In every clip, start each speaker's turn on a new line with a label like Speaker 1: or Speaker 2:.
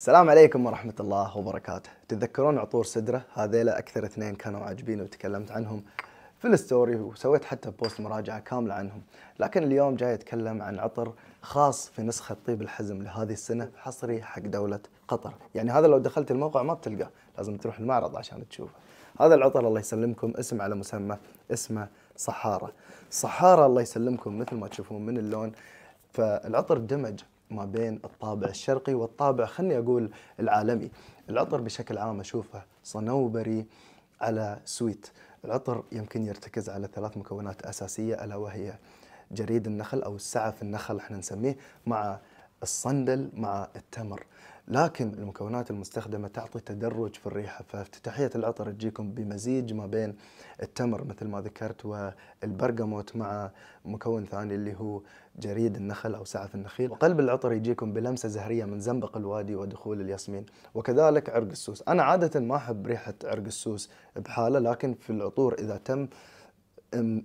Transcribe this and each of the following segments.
Speaker 1: السلام عليكم ورحمة الله وبركاته تتذكرون عطور سدرة هذيلا أكثر اثنين كانوا عاجبيني وتكلمت عنهم في الستوري وسويت حتى بوست مراجعة كاملة عنهم لكن اليوم جاي أتكلم عن عطر خاص في نسخة طيب الحزم لهذه السنة حصري حق دولة قطر يعني هذا لو دخلت الموقع ما بتلقاه لازم تروح المعرض عشان تشوفه هذا العطر الله يسلمكم اسم على مسمى اسمه صحارة صحارة الله يسلمكم مثل ما تشوفون من اللون فالعطر دمج ما بين الطابع الشرقي والطابع خلني أقول العالمي العطر بشكل عام أشوفه صنوبري على سويت العطر يمكن يرتكز على ثلاث مكونات أساسية ألا وهي جريد النخل أو السعف النخل احنا نسميه مع الصندل مع التمر لكن المكونات المستخدمة تعطي تدرج في الريحة فافتتاحية العطر تجيكم بمزيج ما بين التمر مثل ما ذكرت والبرقموت مع مكون ثاني اللي هو جريد النخل أو سعف النخيل وقلب العطر يجيكم بلمسة زهرية من زنبق الوادي ودخول الياسمين وكذلك عرق السوس أنا عادة ما أحب ريحة عرق السوس بحالة لكن في العطور إذا تم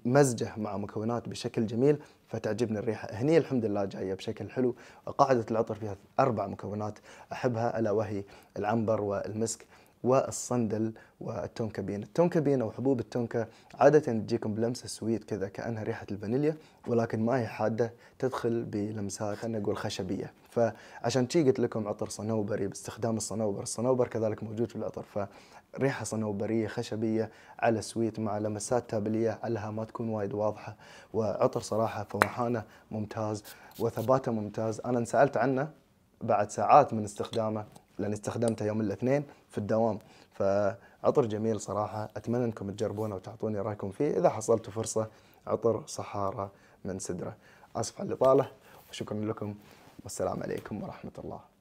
Speaker 1: مزجه مع مكونات بشكل جميل فتعجبني الريحه هني الحمد لله جايه بشكل حلو قاعده العطر فيها اربع مكونات احبها الا وهي العنبر والمسك والصندل والتونكا بين التونكا بين أو حبوب التونكا عادة تجيكم بلمسة سويت كذا كأنها ريحة الفانيليا ولكن ما هي حادة تدخل بلمسات خلينا نقول خشبية فعشان تي قلت لكم عطر صنوبري باستخدام الصنوبر الصنوبر كذلك موجود في العطر فريحة صنوبرية خشبية على سويت مع لمسات تابلية علىها ما تكون وايد واضحة وعطر صراحة فواحانة ممتاز وثباته ممتاز أنا انسألت عنه بعد ساعات من استخدامه لاني استخدمته يوم الاثنين في الدوام فعطر جميل صراحه اتمنى انكم تجربونه وتعطوني رايكم فيه اذا حصلتوا فرصه عطر صحاره من سدره اسف على الاطاله وشكرا لكم والسلام عليكم ورحمه الله